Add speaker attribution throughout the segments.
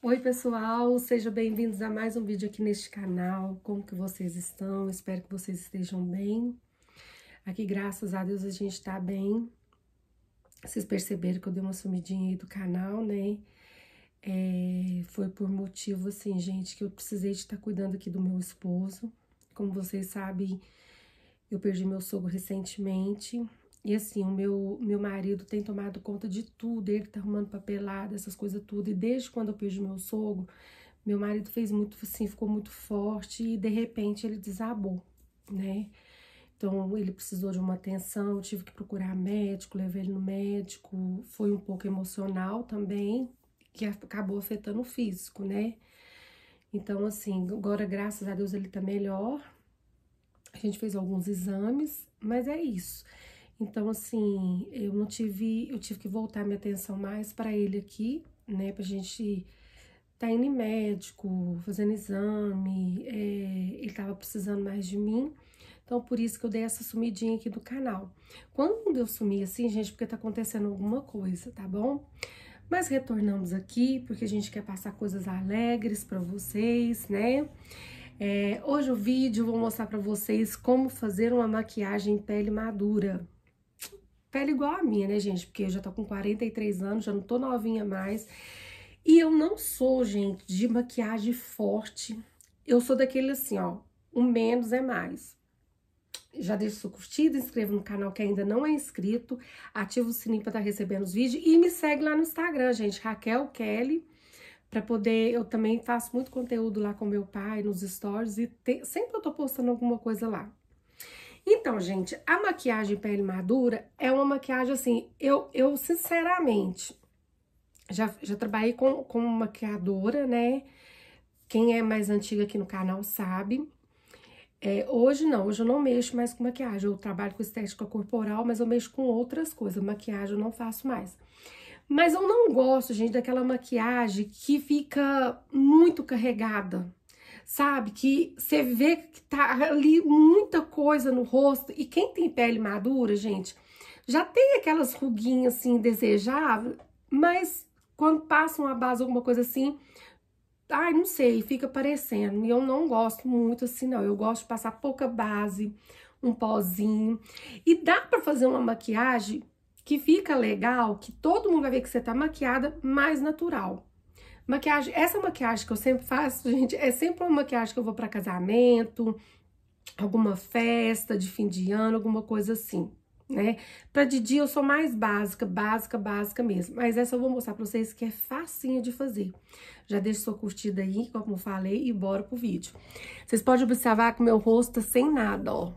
Speaker 1: Oi pessoal, sejam bem-vindos a mais um vídeo aqui neste canal. Como que vocês estão? Espero que vocês estejam bem. Aqui, graças a Deus, a gente tá bem. Vocês perceberam que eu dei uma sumidinha aí do canal, né? É, foi por motivo, assim, gente, que eu precisei de estar tá cuidando aqui do meu esposo. Como vocês sabem, eu perdi meu sogro recentemente e assim, o meu, meu marido tem tomado conta de tudo, ele tá arrumando papelada, essas coisas tudo. E desde quando eu perdi meu sogro, meu marido fez muito, assim, ficou muito forte e de repente ele desabou, né? Então, ele precisou de uma atenção, eu tive que procurar médico, levar ele no médico. Foi um pouco emocional também, que acabou afetando o físico, né? Então, assim, agora, graças a Deus, ele tá melhor. A gente fez alguns exames, mas é isso. Então, assim, eu não tive, eu tive que voltar minha atenção mais para ele aqui, né? Pra gente tá indo em médico, fazendo exame, é, ele tava precisando mais de mim. Então, por isso que eu dei essa sumidinha aqui do canal. Quando eu sumi assim, gente, porque tá acontecendo alguma coisa, tá bom? Mas retornamos aqui, porque a gente quer passar coisas alegres para vocês, né? É, hoje o vídeo eu vou mostrar para vocês como fazer uma maquiagem pele madura pele igual a minha, né, gente? Porque eu já tô com 43 anos, já não tô novinha mais. E eu não sou, gente, de maquiagem forte. Eu sou daquele assim, ó, o um menos é mais. Já deixa o seu curtido, inscreva no canal que ainda não é inscrito, ativa o sininho para estar tá recebendo os vídeos e me segue lá no Instagram, gente, Raquel Kelly, para poder, eu também faço muito conteúdo lá com meu pai, nos stories e te, sempre eu tô postando alguma coisa lá. Então, gente, a maquiagem pele madura é uma maquiagem assim, eu, eu sinceramente já, já trabalhei com, com maquiadora, né? Quem é mais antiga aqui no canal sabe. É, hoje não, hoje eu não mexo mais com maquiagem. Eu trabalho com estética corporal, mas eu mexo com outras coisas. Maquiagem eu não faço mais. Mas eu não gosto, gente, daquela maquiagem que fica muito carregada, sabe? Que você vê que tá ali muita coisa no rosto. E quem tem pele madura, gente, já tem aquelas ruguinhas assim desejável, mas quando passa uma base, alguma coisa assim, ai, não sei, fica parecendo. E eu não gosto muito assim, não. Eu gosto de passar pouca base, um pozinho. E dá para fazer uma maquiagem que fica legal, que todo mundo vai ver que você tá maquiada, mais natural. Maquiagem, essa maquiagem que eu sempre faço, gente, é sempre uma maquiagem que eu vou para casamento, alguma festa de fim de ano, alguma coisa assim, né? Para de dia eu sou mais básica, básica, básica mesmo. Mas essa eu vou mostrar para vocês que é facinha de fazer. Já deixa sua curtida aí, como eu falei, e bora pro vídeo. Vocês podem observar que meu rosto tá sem nada, ó.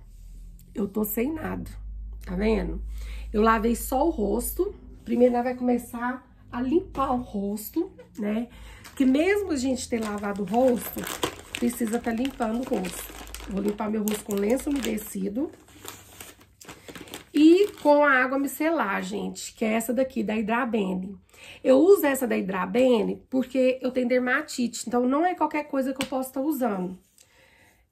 Speaker 1: Eu tô sem nada, tá vendo? Eu lavei só o rosto. Primeiro ela vai começar a limpar o rosto, né? Que mesmo a gente ter lavado o rosto, precisa estar tá limpando o rosto. Vou limpar meu rosto com lenço umedecido. E com a água micelar, gente, que é essa daqui, da Hidrabene. Eu uso essa da Hidrabene porque eu tenho dermatite, então não é qualquer coisa que eu possa estar tá usando.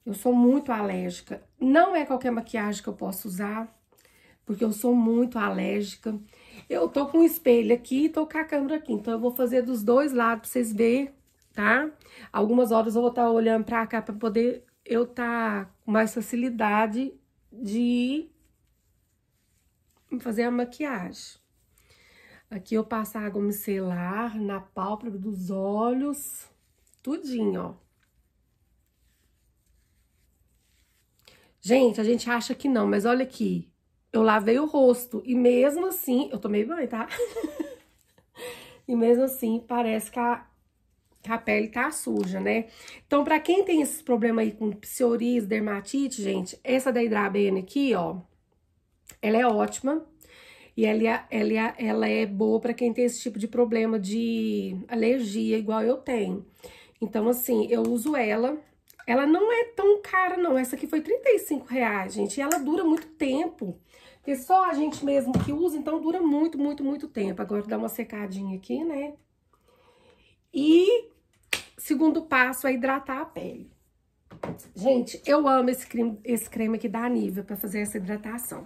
Speaker 1: Eu sou muito alérgica. Não é qualquer maquiagem que eu posso usar porque eu sou muito alérgica. Eu tô com o espelho aqui e tô com a câmera aqui, então eu vou fazer dos dois lados pra vocês verem, tá? Algumas horas eu vou estar tá olhando pra cá pra poder eu tá com mais facilidade de fazer a maquiagem. Aqui eu passo água micelar na pálpebra dos olhos, tudinho, ó. Gente, a gente acha que não, mas olha aqui eu lavei o rosto e mesmo assim, eu tomei banho, tá? e mesmo assim, parece que a, que a pele tá suja, né? Então, pra quem tem esses problemas aí com psoríase, dermatite, gente, essa da Hidrabene aqui, ó, ela é ótima. E ela, é, ela, é, ela é boa para quem tem esse tipo de problema de alergia, igual eu tenho. Então, assim, eu uso ela ela não é tão cara, não. Essa aqui foi 35 reais, gente. E ela dura muito tempo. Porque só a gente mesmo que usa, então dura muito, muito, muito tempo. Agora dá uma secadinha aqui, né? E segundo passo é hidratar a pele. Gente, eu amo esse creme, esse creme aqui da Nivea para fazer essa hidratação.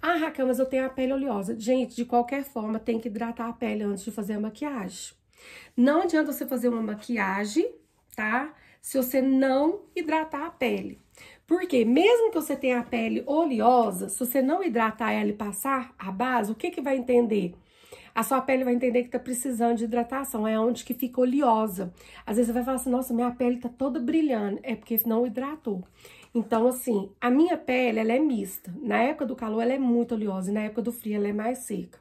Speaker 1: Ah, Raquel, mas eu tenho a pele oleosa. Gente, de qualquer forma, tem que hidratar a pele antes de fazer a maquiagem. Não adianta você fazer uma maquiagem, tá? se você não hidratar a pele. Porque mesmo que você tenha a pele oleosa, se você não hidratar ela e passar a base, o que, que vai entender? A sua pele vai entender que tá precisando de hidratação, é onde que fica oleosa. Às vezes você vai falar assim, nossa, minha pele tá toda brilhando, é porque não hidratou. Então, assim, a minha pele, ela é mista. Na época do calor, ela é muito oleosa e na época do frio, ela é mais seca.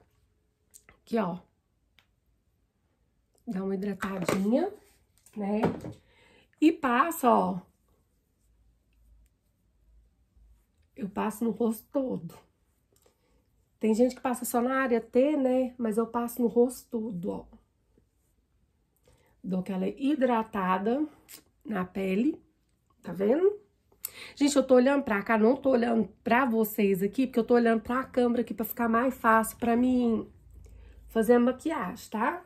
Speaker 1: Aqui, ó. Dá uma hidratadinha, né? E passa, ó. Eu passo no rosto todo. Tem gente que passa só na área T, né? Mas eu passo no rosto todo, ó. Dou aquela hidratada na pele, tá vendo? Gente, eu tô olhando pra cá, não tô olhando pra vocês aqui, porque eu tô olhando pra câmera aqui pra ficar mais fácil pra mim fazer a maquiagem, tá? Tá?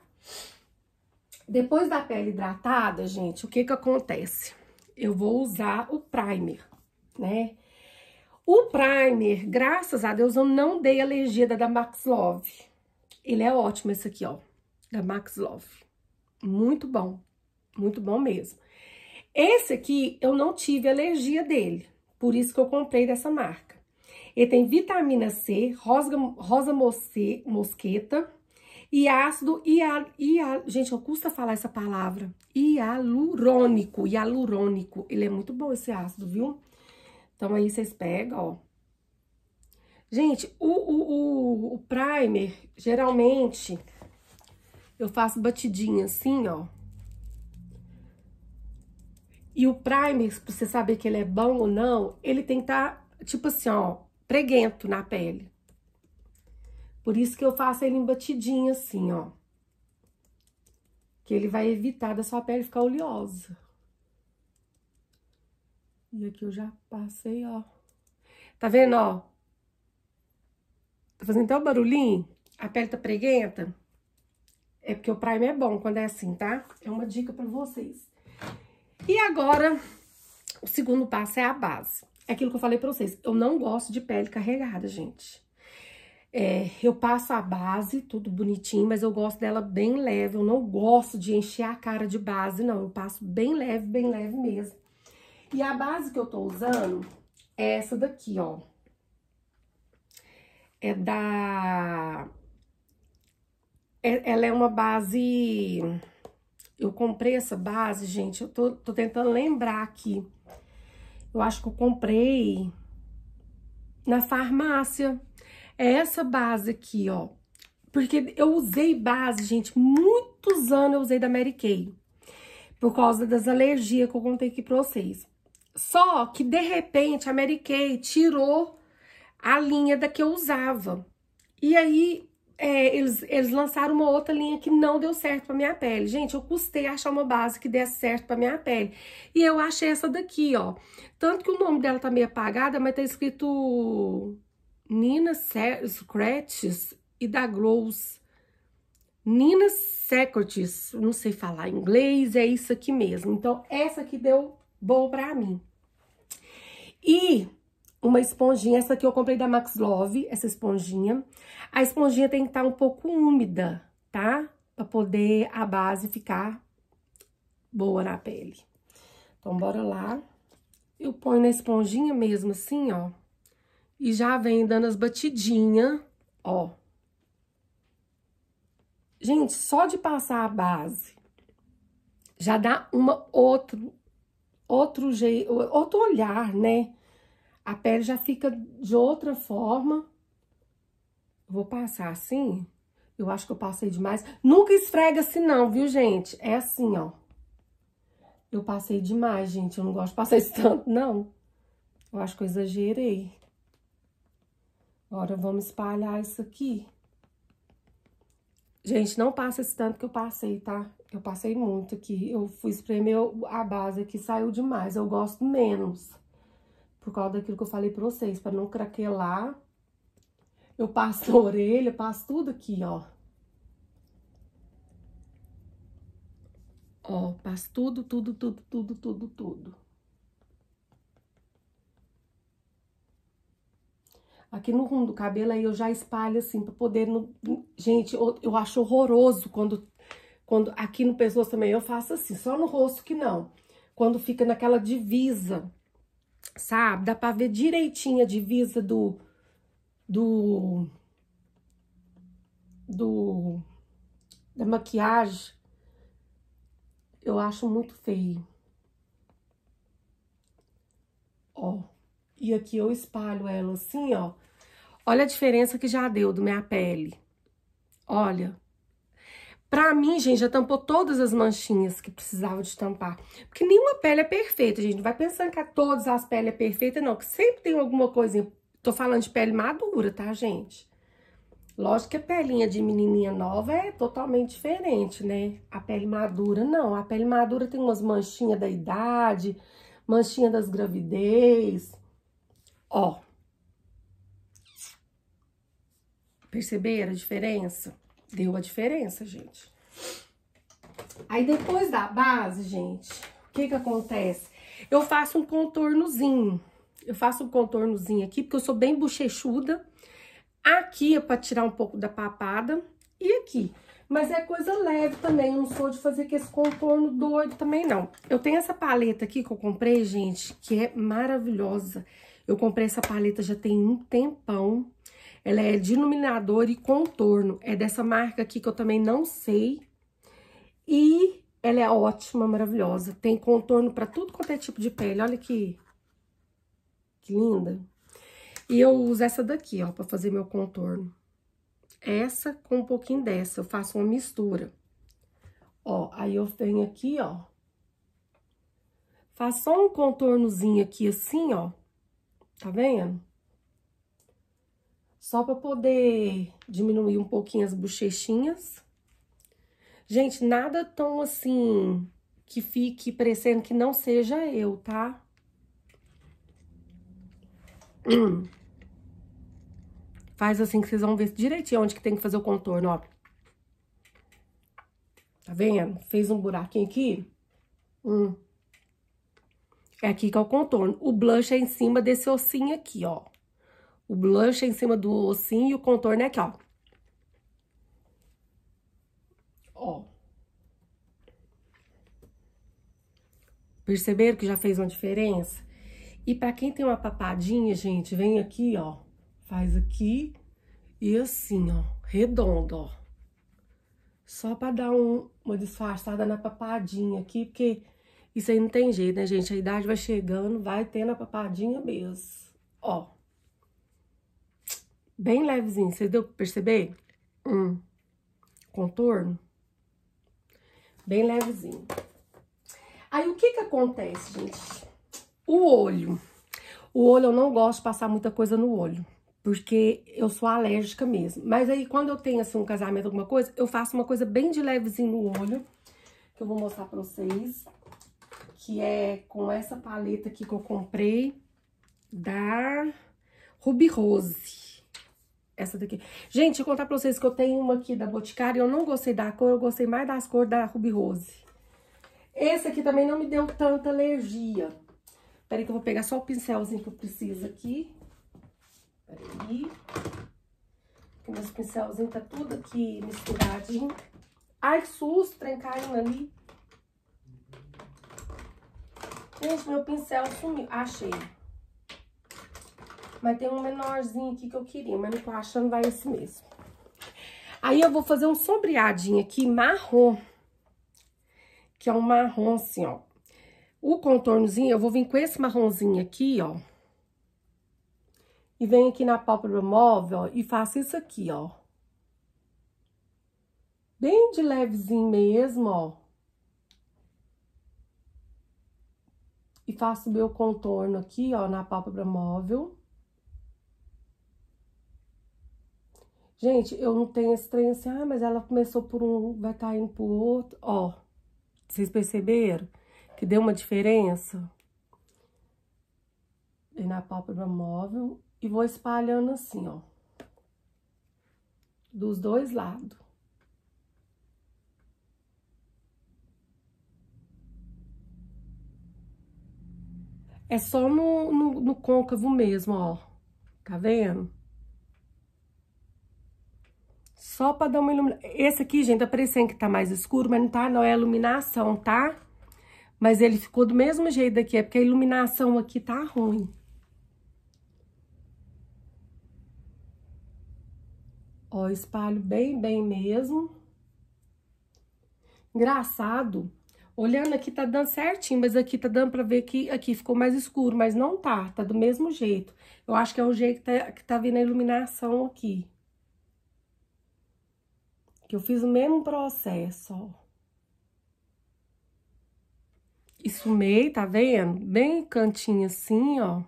Speaker 1: Depois da pele hidratada, gente, o que que acontece? Eu vou usar o primer, né? O primer, graças a Deus, eu não dei alergia da, da Max Love. Ele é ótimo esse aqui, ó, da Max Love. Muito bom, muito bom mesmo. Esse aqui, eu não tive alergia dele, por isso que eu comprei dessa marca. Ele tem vitamina C, rosa, rosa mosqueta, e ácido e gente, eu custa falar essa palavra. Hialurônico, hialurônico. Ele é muito bom esse ácido, viu? Então aí vocês pegam, ó. Gente, o, o, o, o primer, geralmente, eu faço batidinha assim, ó. E o primer, pra você saber que ele é bom ou não, ele tem que estar, tá, tipo assim, ó, preguento na pele. Por isso que eu faço ele embatidinho assim, ó. Que ele vai evitar da sua pele ficar oleosa. E aqui eu já passei, ó. Tá vendo, ó? Tá fazendo até o barulhinho? A pele tá preguenta? É porque o primer é bom quando é assim, tá? É uma dica pra vocês. E agora, o segundo passo é a base. É aquilo que eu falei pra vocês. Eu não gosto de pele carregada, gente. É, eu passo a base, tudo bonitinho, mas eu gosto dela bem leve. Eu não gosto de encher a cara de base, não. Eu passo bem leve, bem leve mesmo. E a base que eu tô usando é essa daqui, ó. É da... É, ela é uma base... Eu comprei essa base, gente, eu tô, tô tentando lembrar aqui. Eu acho que eu comprei na farmácia, é essa base aqui, ó. Porque eu usei base, gente, muitos anos eu usei da Mary Kay. Por causa das alergias que eu contei aqui pra vocês. Só que, de repente, a Mary Kay tirou a linha da que eu usava. E aí, é, eles, eles lançaram uma outra linha que não deu certo pra minha pele. Gente, eu custei achar uma base que desse certo pra minha pele. E eu achei essa daqui, ó. Tanto que o nome dela tá meio apagada, mas tá escrito Nina Secretes e da Glows. Nina Secretes, não sei falar inglês, é isso aqui mesmo. Então, essa aqui deu boa pra mim. E uma esponjinha, essa aqui eu comprei da Max Love, essa esponjinha. A esponjinha tem que estar tá um pouco úmida, tá? Pra poder a base ficar boa na pele. Então, bora lá. Eu ponho na esponjinha mesmo, assim, ó. E já vem dando as batidinhas, ó. Gente, só de passar a base, já dá uma outro, outro jeito, outro olhar, né? A pele já fica de outra forma. Vou passar assim. Eu acho que eu passei demais. Nunca esfrega assim não, viu, gente? É assim, ó. Eu passei demais, gente. Eu não gosto de passar isso tanto, não. Eu acho que eu exagerei. Agora, vamos espalhar isso aqui. Gente, não passa esse tanto que eu passei, tá? Eu passei muito aqui. Eu fui espremer a base aqui, saiu demais. Eu gosto menos. Por causa daquilo que eu falei pra vocês, pra não craquelar. Eu passo a orelha, passo tudo aqui, ó. Ó, passo tudo, tudo, tudo, tudo, tudo, tudo. aqui no rumo do cabelo, aí eu já espalho assim pra poder... No... Gente, eu, eu acho horroroso quando, quando... Aqui no pescoço também eu faço assim, só no rosto que não. Quando fica naquela divisa, sabe? Dá pra ver direitinho a divisa do... Do... Do... Da maquiagem. Eu acho muito feio. Ó. E aqui eu espalho ela assim, ó. Olha a diferença que já deu do minha pele. Olha. Pra mim, gente, já tampou todas as manchinhas que precisava de tampar. Porque nenhuma pele é perfeita, gente. Não vai pensando que a todas as peles é perfeita, não. Que sempre tem alguma coisinha. Tô falando de pele madura, tá, gente? Lógico que a pelinha de menininha nova é totalmente diferente, né? A pele madura, não. A pele madura tem umas manchinhas da idade, manchinha das gravidez. Ó, Perceberam a diferença? Deu a diferença, gente. Aí depois da base, gente, o que que acontece? Eu faço um contornozinho. Eu faço um contornozinho aqui, porque eu sou bem bochechuda. Aqui é pra tirar um pouco da papada. E aqui. Mas é coisa leve também, eu não sou de fazer com esse contorno doido também, não. Eu tenho essa paleta aqui que eu comprei, gente, que é maravilhosa. Eu comprei essa paleta já tem um tempão. Ela é de iluminador e contorno. É dessa marca aqui que eu também não sei. E ela é ótima, maravilhosa. Tem contorno para tudo quanto é tipo de pele. Olha que, que linda. E eu uso essa daqui, ó, para fazer meu contorno. Essa com um pouquinho dessa. Eu faço uma mistura. Ó, aí eu venho aqui, ó. Faço só um contornozinho aqui assim, ó. Tá vendo? Só para poder diminuir um pouquinho as bochechinhas. Gente, nada tão assim que fique parecendo que não seja eu, tá? Hum. Faz assim que vocês vão ver direitinho onde que tem que fazer o contorno, ó. Tá vendo? Fez um buraquinho aqui. Hum. É aqui que é o contorno. O blush é em cima desse ossinho aqui, ó. O blush é em cima do ossinho e o contorno é aqui, ó. Ó. Perceberam que já fez uma diferença? E para quem tem uma papadinha, gente, vem aqui, ó. Faz aqui e assim, ó. Redondo, ó. Só para dar um, uma disfarçada na papadinha aqui, porque isso aí não tem jeito, né, gente? A idade vai chegando, vai tendo a papadinha mesmo. Ó. Bem levezinho, você deu pra perceber? Um contorno. Bem levezinho. Aí, o que que acontece, gente? O olho. O olho, eu não gosto de passar muita coisa no olho. Porque eu sou alérgica mesmo. Mas aí, quando eu tenho, assim, um casamento, alguma coisa, eu faço uma coisa bem de levezinho no olho. Que eu vou mostrar pra vocês. Que é com essa paleta aqui que eu comprei. Da Ruby Rose. Essa daqui. Gente, vou contar pra vocês que eu tenho uma aqui da Boticário. Eu não gostei da cor, eu gostei mais das cores da Ruby Rose. Esse aqui também não me deu tanta alergia. Peraí que eu vou pegar só o pincelzinho que eu preciso aqui. Peraí. Porque meus pincelzinhos tá tudo aqui misturadinho. Ai, que susto, trem caindo ali. Gente, meu pincel sumiu. Achei. Mas tem um menorzinho aqui que eu queria, mas não tô achando, vai esse mesmo. Aí eu vou fazer um sombreadinho aqui, marrom. Que é um marrom assim, ó. O contornozinho, eu vou vir com esse marronzinho aqui, ó. E venho aqui na pálpebra móvel, ó, e faço isso aqui, ó. Bem de levezinho mesmo, ó. e faço meu contorno aqui, ó, na pálpebra móvel. Gente, eu não tenho esse trem assim, ah, mas ela começou por um, vai estar tá indo pro outro. Ó, vocês perceberam que deu uma diferença? Vem na pálpebra móvel e vou espalhando assim, ó. Dos dois lados. É só no, no, no côncavo mesmo, ó. Tá vendo? Só para dar uma iluminação. Esse aqui, gente, tá parecendo que tá mais escuro, mas não tá, não é iluminação, tá? Mas ele ficou do mesmo jeito daqui, é porque a iluminação aqui tá ruim. Ó, espalho bem, bem mesmo. Engraçado, olhando aqui tá dando certinho, mas aqui tá dando pra ver que aqui ficou mais escuro, mas não tá, tá do mesmo jeito. Eu acho que é o jeito que tá, que tá vindo a iluminação aqui que eu fiz o mesmo processo, ó. E sumei, tá vendo? Bem cantinho assim, ó.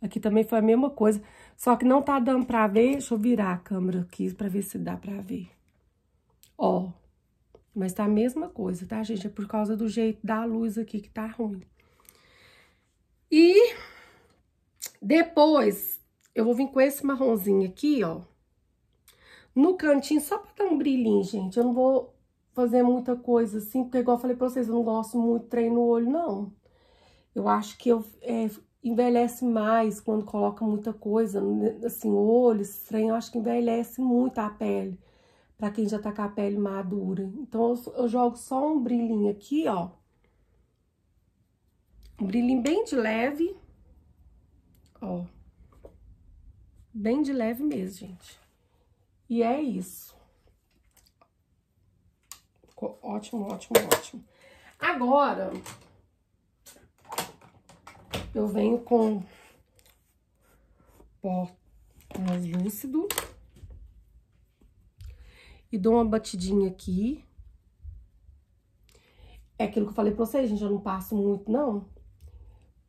Speaker 1: Aqui também foi a mesma coisa, só que não tá dando pra ver. Deixa eu virar a câmera aqui pra ver se dá pra ver. Ó, mas tá a mesma coisa, tá, gente? É por causa do jeito da luz aqui que tá ruim. E depois eu vou vir com esse marronzinho aqui, ó no cantinho, só pra dar um brilhinho, gente. Eu não vou fazer muita coisa assim, porque igual eu falei pra vocês, eu não gosto muito de trem no olho, não. Eu acho que eu é, envelhece mais quando coloca muita coisa, né, assim, olho, esse eu acho que envelhece muito a pele, pra quem já tá com a pele madura. Então, eu, eu jogo só um brilhinho aqui, ó. Um brilhinho bem de leve, ó. Bem de leve mesmo, gente. E é isso. Ficou ótimo, ótimo, ótimo. Agora, eu venho com pó translúcido. E dou uma batidinha aqui. É aquilo que eu falei pra vocês, gente, eu não passo muito, não.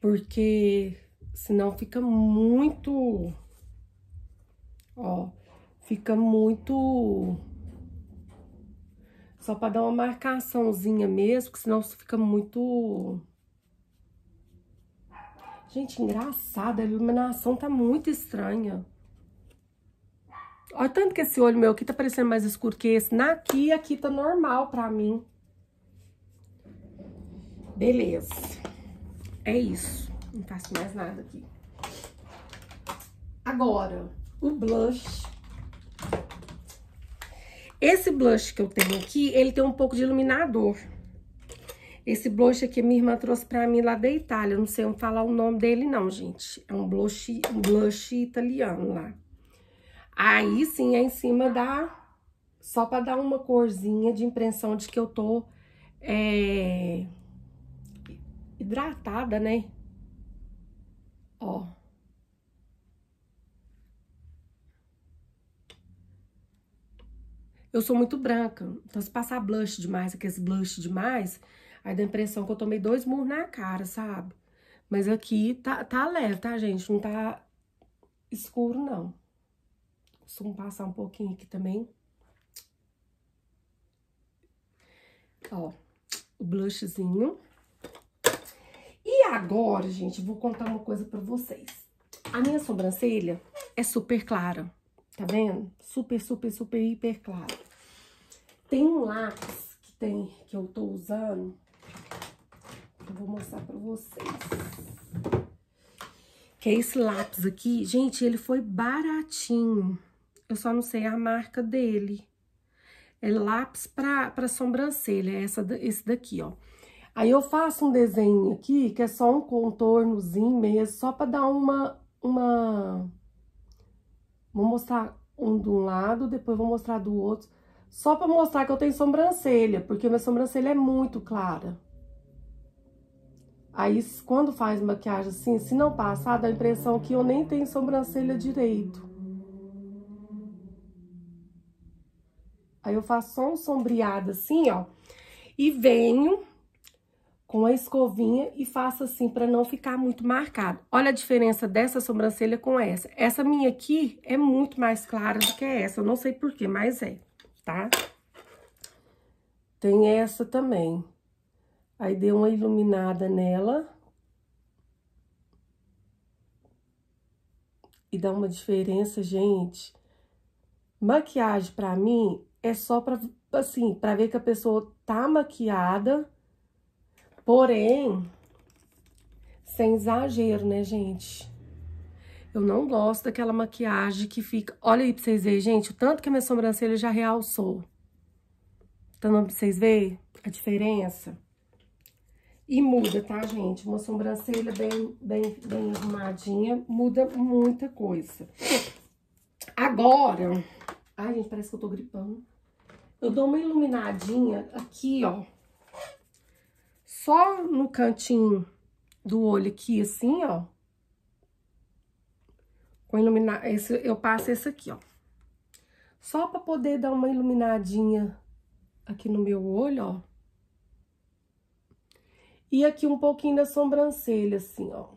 Speaker 1: Porque senão fica muito... Ó, Fica muito... Só pra dar uma marcaçãozinha mesmo, porque senão isso fica muito... Gente, engraçada a iluminação tá muito estranha. Olha tanto que esse olho meu aqui tá parecendo mais escuro que esse. Naqui, aqui tá normal pra mim. Beleza. É isso. Não faço mais nada aqui. Agora, o blush. Esse blush que eu tenho aqui, ele tem um pouco de iluminador. Esse blush aqui minha irmã trouxe pra mim lá da Itália. Eu não sei falar o nome dele não, gente. É um blush, um blush italiano lá. Aí sim é em cima da... Só pra dar uma corzinha de impressão de que eu tô é, hidratada, né? Ó. eu sou muito branca. Então, se passar blush demais, aqueles blush demais, aí dá a impressão que eu tomei dois murros na cara, sabe? Mas aqui tá, tá leve, tá, gente? Não tá escuro, não. Costumo passar um pouquinho aqui também. Ó, o blushzinho. E agora, gente, vou contar uma coisa pra vocês. A minha sobrancelha é super clara, tá vendo? Super, super, super, hiper clara. Tem um lápis que, tem, que eu tô usando, eu vou mostrar pra vocês. Que é esse lápis aqui. Gente, ele foi baratinho. Eu só não sei a marca dele. É lápis pra, pra sobrancelha, é essa, esse daqui, ó. Aí eu faço um desenho aqui, que é só um contornozinho mesmo, só pra dar uma... uma... Vou mostrar um de um lado, depois vou mostrar do outro. Só pra mostrar que eu tenho sobrancelha, porque minha sobrancelha é muito clara. Aí, quando faz maquiagem assim, se não passar, dá a impressão que eu nem tenho sobrancelha direito. Aí eu faço só um sombreado assim, ó. E venho com a escovinha e faço assim para não ficar muito marcado. Olha a diferença dessa sobrancelha com essa. Essa minha aqui é muito mais clara do que essa, eu não sei porquê, mas é tá? Tem essa também. Aí dei uma iluminada nela. E dá uma diferença, gente. Maquiagem para mim é só para assim, para ver que a pessoa tá maquiada, porém sem exagero, né, gente? Eu não gosto daquela maquiagem que fica... Olha aí pra vocês verem, gente, o tanto que a minha sobrancelha já realçou. Tá dando pra vocês verem a diferença? E muda, tá, gente? Uma sobrancelha bem, bem, bem arrumadinha muda muita coisa. Agora... Ai, gente, parece que eu tô gripando. Eu dou uma iluminadinha aqui, ó. Só no cantinho do olho aqui, assim, ó. Vou iluminar, esse, eu passo esse aqui, ó. Só pra poder dar uma iluminadinha aqui no meu olho, ó. E aqui um pouquinho da sobrancelha, assim, ó.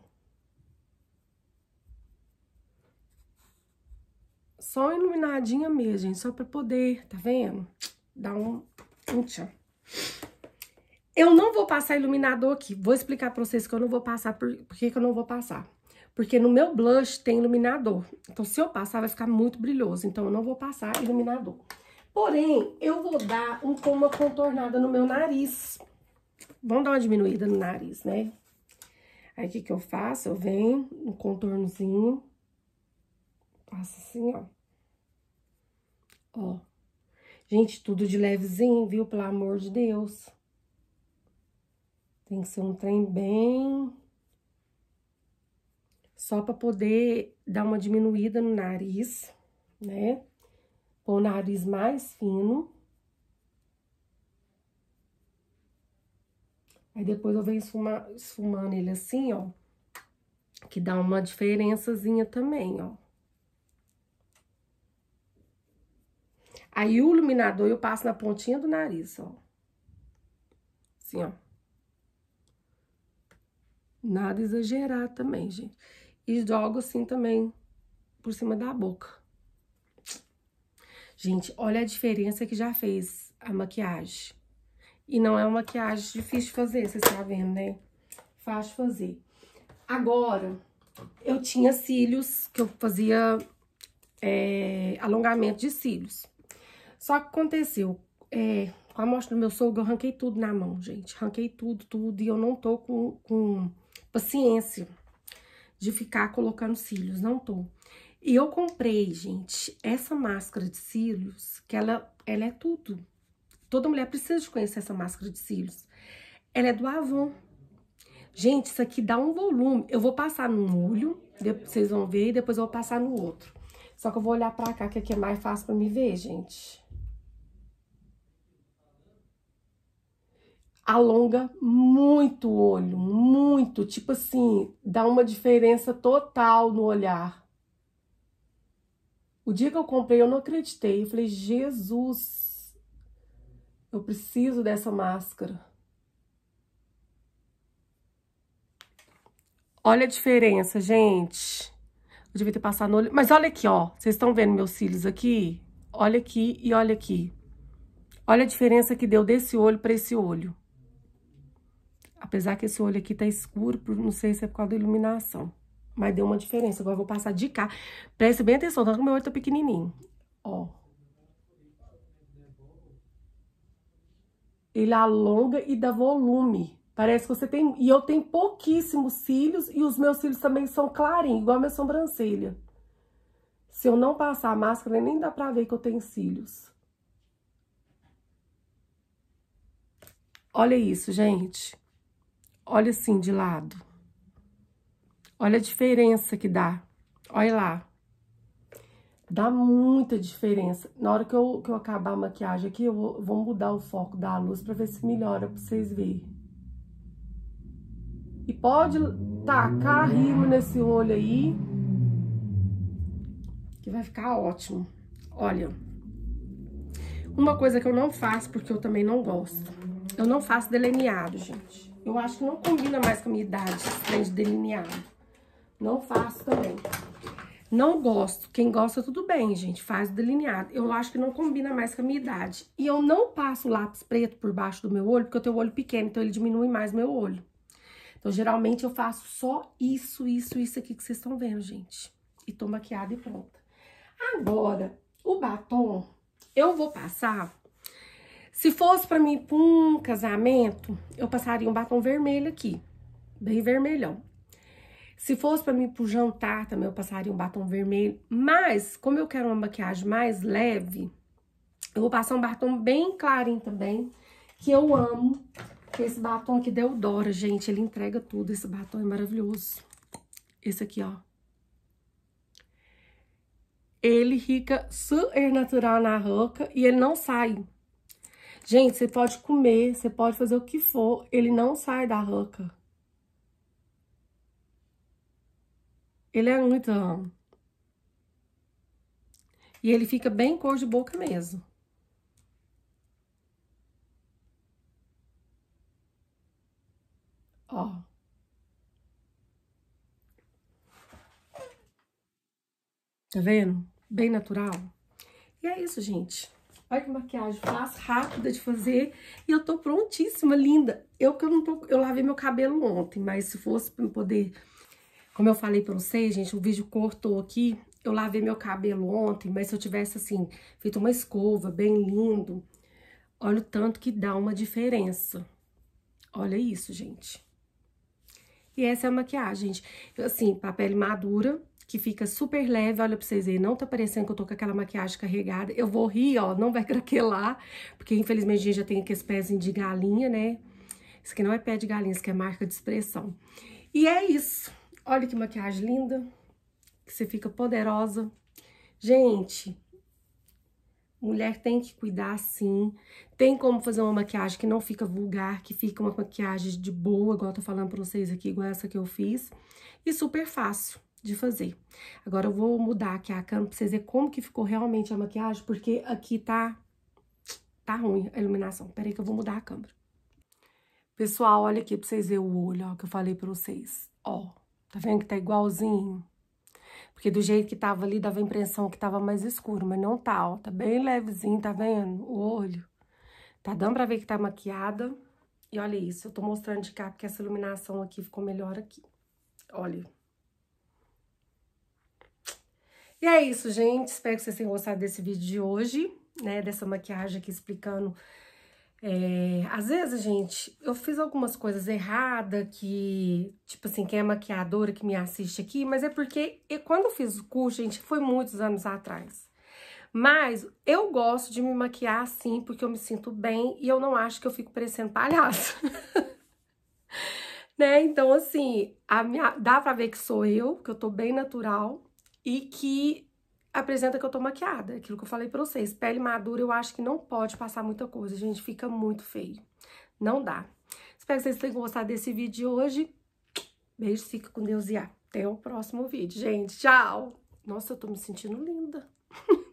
Speaker 1: Só uma iluminadinha mesmo, gente, só pra poder, tá vendo? Dar um, um tchan. Eu não vou passar iluminador aqui. Vou explicar pra vocês que eu não vou passar, por, por que, que eu não vou passar. Porque no meu blush tem iluminador. Então, se eu passar, vai ficar muito brilhoso. Então, eu não vou passar iluminador. Porém, eu vou dar um, uma contornada no meu nariz. Vamos dar uma diminuída no nariz, né? Aí, o que que eu faço? Eu venho, um contornozinho. Passo assim, ó. Ó. Gente, tudo de levezinho, viu? Pelo amor de Deus. Tem que ser um trem bem só para poder dar uma diminuída no nariz, né? Pôr o nariz mais fino. Aí depois eu venho esfumar, esfumando ele assim, ó, que dá uma diferençazinha também, ó. Aí o iluminador eu passo na pontinha do nariz, ó. Assim, ó. Nada exagerar também, gente e jogo assim também por cima da boca. Gente, olha a diferença que já fez a maquiagem. E não é uma maquiagem difícil de fazer, vocês estão tá vendo, né? Fácil fazer. Agora, eu tinha cílios que eu fazia é, alongamento de cílios. Só que aconteceu, é, com a amostra do meu sogro, eu arranquei tudo na mão, gente. Arranquei tudo, tudo, e eu não tô com, com paciência de ficar colocando cílios, não tô. E eu comprei, gente, essa máscara de cílios, que ela, ela é tudo. Toda mulher precisa de conhecer essa máscara de cílios. Ela é do Avon. Gente, isso aqui dá um volume. Eu vou passar num olho, vocês vão ver, e depois eu vou passar no outro. Só que eu vou olhar pra cá, que aqui é mais fácil pra me ver, gente. alonga muito o olho, muito, tipo assim, dá uma diferença total no olhar. O dia que eu comprei, eu não acreditei. Eu falei, Jesus, eu preciso dessa máscara. Olha a diferença, gente. Eu devia ter passado no olho. Mas olha aqui, ó. Vocês estão vendo meus cílios aqui? Olha aqui e olha aqui. Olha a diferença que deu desse olho para esse olho. Apesar que esse olho aqui tá escuro, não sei se é por causa da iluminação. Mas deu uma diferença. Agora eu vou passar de cá. Preste bem atenção, tanto tá? que meu olho tá pequenininho. Ó. Ele alonga e dá volume. Parece que você tem... E eu tenho pouquíssimos cílios e os meus cílios também são clarinhos, igual a minha sobrancelha. Se eu não passar a máscara, nem dá pra ver que eu tenho cílios. Olha isso, gente. Olha assim de lado. Olha a diferença que dá. Olha lá. Dá muita diferença. Na hora que eu, que eu acabar a maquiagem aqui, eu vou, vou mudar o foco da luz pra ver se melhora pra vocês verem. E pode tacar rima nesse olho aí. Que vai ficar ótimo. Olha. Uma coisa que eu não faço, porque eu também não gosto. Eu não faço delineado, gente. Eu acho que não combina mais com a minha idade esse de delineado. Não faço também. Não gosto. Quem gosta, tudo bem, gente. Faz o delineado. Eu acho que não combina mais com a minha idade. E eu não passo lápis preto por baixo do meu olho, porque eu tenho o olho pequeno, então ele diminui mais meu olho. Então, geralmente, eu faço só isso, isso, isso aqui que vocês estão vendo, gente. E tô maquiada e pronta. Agora, o batom, eu vou passar se fosse para mim para um casamento, eu passaria um batom vermelho aqui, bem vermelhão. Se fosse para mim para o jantar também, eu passaria um batom vermelho. Mas, como eu quero uma maquiagem mais leve, eu vou passar um batom bem clarinho também, que eu amo. Que esse batom aqui deu Dora, gente. Ele entrega tudo. Esse batom é maravilhoso. Esse aqui, ó. Ele fica super natural na roca e ele não sai. Gente, você pode comer, você pode fazer o que for, ele não sai da roca. Ele é muito... E ele fica bem cor de boca mesmo. Ó. Tá vendo? Bem natural. E é isso, gente. Olha que maquiagem fácil, rápida de fazer. E eu tô prontíssima, linda. Eu que eu não tô... Eu lavei meu cabelo ontem, mas se fosse pra eu poder... Como eu falei pra vocês, gente, o vídeo cortou aqui. Eu lavei meu cabelo ontem, mas se eu tivesse, assim, feito uma escova bem lindo... Olha o tanto que dá uma diferença. Olha isso, gente. E essa é a maquiagem, gente. Assim, pra pele madura, que fica super leve. Olha pra vocês verem, não tá parecendo que eu tô com aquela maquiagem carregada. Eu vou rir, ó, não vai craquelar, porque infelizmente a gente já tem aqui esse pezinho de galinha, né? Isso aqui não é pé de galinha, isso aqui é marca de expressão. E é isso. Olha que maquiagem linda, que você fica poderosa. Gente, Mulher tem que cuidar sim. Tem como fazer uma maquiagem que não fica vulgar, que fica uma maquiagem de boa, igual eu tô falando pra vocês aqui, igual essa que eu fiz. E super fácil de fazer. Agora eu vou mudar aqui a câmera pra vocês verem como que ficou realmente a maquiagem, porque aqui tá, tá ruim a iluminação. Peraí que eu vou mudar a câmera. Pessoal, olha aqui pra vocês verem o olho, ó, que eu falei pra vocês. Ó, tá vendo que tá igualzinho? Porque do jeito que tava ali, dava a impressão que tava mais escuro, mas não tá, ó. Tá bem levezinho, tá vendo? O olho. Tá dando pra ver que tá maquiada. E olha isso, eu tô mostrando de cá porque essa iluminação aqui ficou melhor aqui. Olha. E é isso, gente. Espero que vocês tenham gostado desse vídeo de hoje, né? Dessa maquiagem aqui explicando. É... Às vezes, gente, eu fiz algumas coisas erradas que, tipo assim, quem é maquiadora que me assiste aqui, mas é porque eu, quando eu fiz o curso, gente, foi muitos anos atrás. Mas eu gosto de me maquiar assim, porque eu me sinto bem e eu não acho que eu fico parecendo palhaço. né? Então, assim, minha, dá pra ver que sou eu, que eu tô bem natural e que apresenta que eu tô maquiada. Aquilo que eu falei pra vocês, pele madura eu acho que não pode passar muita coisa, gente, fica muito feio. Não dá. Espero que vocês tenham gostado desse vídeo de hoje. Beijo, fica com Deus e até o próximo vídeo, gente. Tchau! Nossa, eu tô me sentindo linda.